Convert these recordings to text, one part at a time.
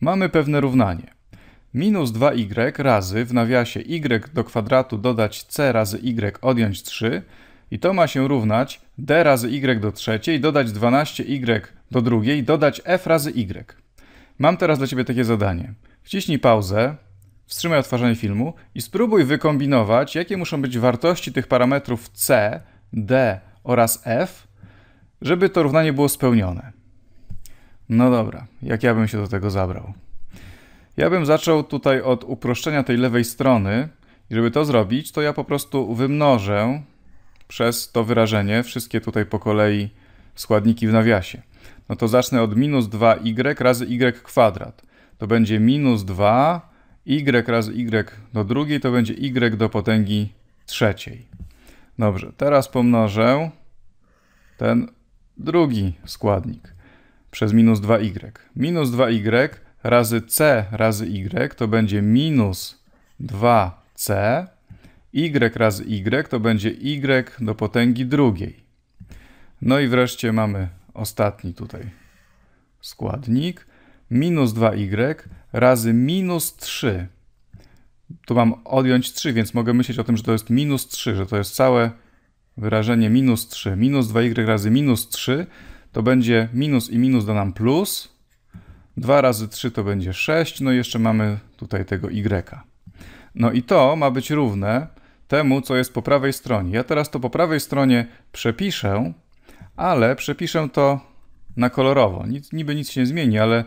Mamy pewne równanie. Minus 2y razy w nawiasie y do kwadratu dodać c razy y odjąć 3 i to ma się równać d razy y do trzeciej dodać 12y do drugiej dodać f razy y. Mam teraz dla Ciebie takie zadanie. Wciśnij pauzę, wstrzymaj odtwarzanie filmu i spróbuj wykombinować, jakie muszą być wartości tych parametrów c, d oraz f, żeby to równanie było spełnione. No dobra, jak ja bym się do tego zabrał? Ja bym zaczął tutaj od uproszczenia tej lewej strony. I żeby to zrobić, to ja po prostu wymnożę przez to wyrażenie wszystkie tutaj po kolei składniki w nawiasie. No to zacznę od minus 2y razy y kwadrat. To będzie minus 2 y razy y do drugiej, to będzie y do potęgi trzeciej. Dobrze, teraz pomnożę ten drugi składnik przez minus 2y. Minus 2y razy c razy y to będzie minus 2c. y razy y to będzie y do potęgi drugiej. No i wreszcie mamy ostatni tutaj składnik. Minus 2y razy minus 3. Tu mam odjąć 3, więc mogę myśleć o tym, że to jest minus 3, że to jest całe wyrażenie minus 3. Minus 2y razy minus 3 to będzie minus i minus da nam plus. 2 razy 3 to będzie 6, no i jeszcze mamy tutaj tego y. No i to ma być równe temu, co jest po prawej stronie. Ja teraz to po prawej stronie przepiszę, ale przepiszę to na kolorowo. Nic, niby nic się nie zmieni, ale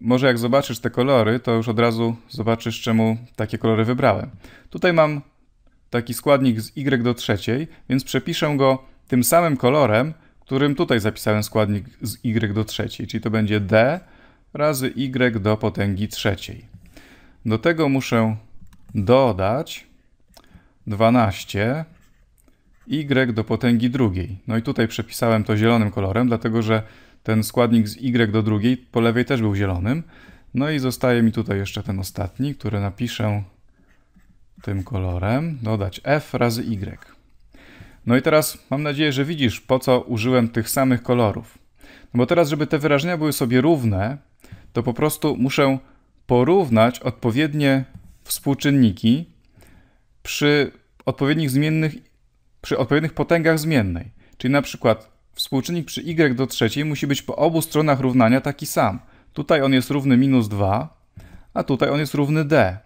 może jak zobaczysz te kolory, to już od razu zobaczysz, czemu takie kolory wybrałem. Tutaj mam taki składnik z y do trzeciej, więc przepiszę go tym samym kolorem, którym tutaj zapisałem składnik z y do trzeciej, czyli to będzie d razy y do potęgi trzeciej. Do tego muszę dodać 12 y do potęgi drugiej. No i tutaj przepisałem to zielonym kolorem, dlatego że ten składnik z y do drugiej po lewej też był zielonym. No i zostaje mi tutaj jeszcze ten ostatni, który napiszę tym kolorem. Dodać f razy y. No i teraz mam nadzieję, że widzisz, po co użyłem tych samych kolorów. No bo teraz, żeby te wyrażenia były sobie równe, to po prostu muszę porównać odpowiednie współczynniki przy odpowiednich zmiennych, przy odpowiednich potęgach zmiennej. Czyli na przykład współczynnik przy y do trzeciej musi być po obu stronach równania taki sam. Tutaj on jest równy minus 2, a tutaj on jest równy d.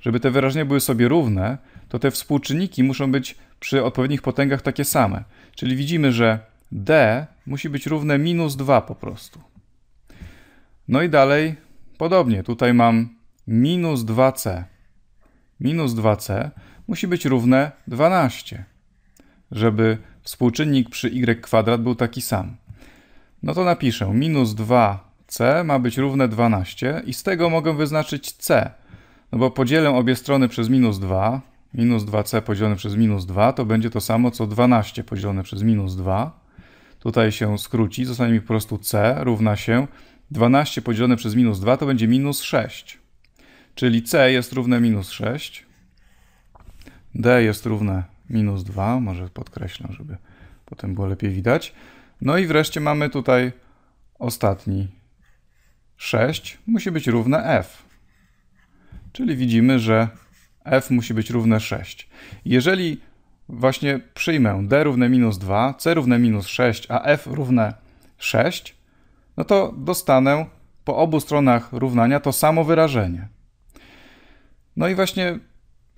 Żeby te wyrażenia były sobie równe, to te współczynniki muszą być przy odpowiednich potęgach takie same. Czyli widzimy, że d musi być równe minus 2 po prostu. No i dalej podobnie. Tutaj mam minus 2c. Minus 2c musi być równe 12, żeby współczynnik przy y kwadrat był taki sam. No to napiszę minus 2c ma być równe 12 i z tego mogę wyznaczyć c, no bo podzielę obie strony przez minus 2, Minus 2c podzielone przez minus 2 to będzie to samo co 12 podzielone przez minus 2. Tutaj się skróci, zostanie mi po prostu c równa się 12 podzielone przez minus 2 to będzie minus 6. Czyli c jest równe minus 6. d jest równe minus 2. Może podkreślam, żeby potem było lepiej widać. No i wreszcie mamy tutaj ostatni 6. Musi być równe f. Czyli widzimy, że f musi być równe 6. Jeżeli właśnie przyjmę d równe minus 2, c równe minus 6, a f równe 6, no to dostanę po obu stronach równania to samo wyrażenie. No i właśnie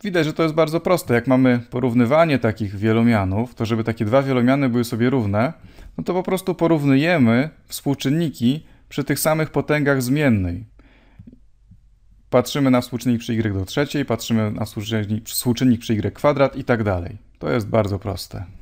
widać, że to jest bardzo proste. Jak mamy porównywanie takich wielomianów, to żeby takie dwa wielomiany były sobie równe, no to po prostu porównujemy współczynniki przy tych samych potęgach zmiennej patrzymy na współczynnik przy y do trzeciej, patrzymy na współczynnik, przy y kwadrat i tak dalej. To jest bardzo proste.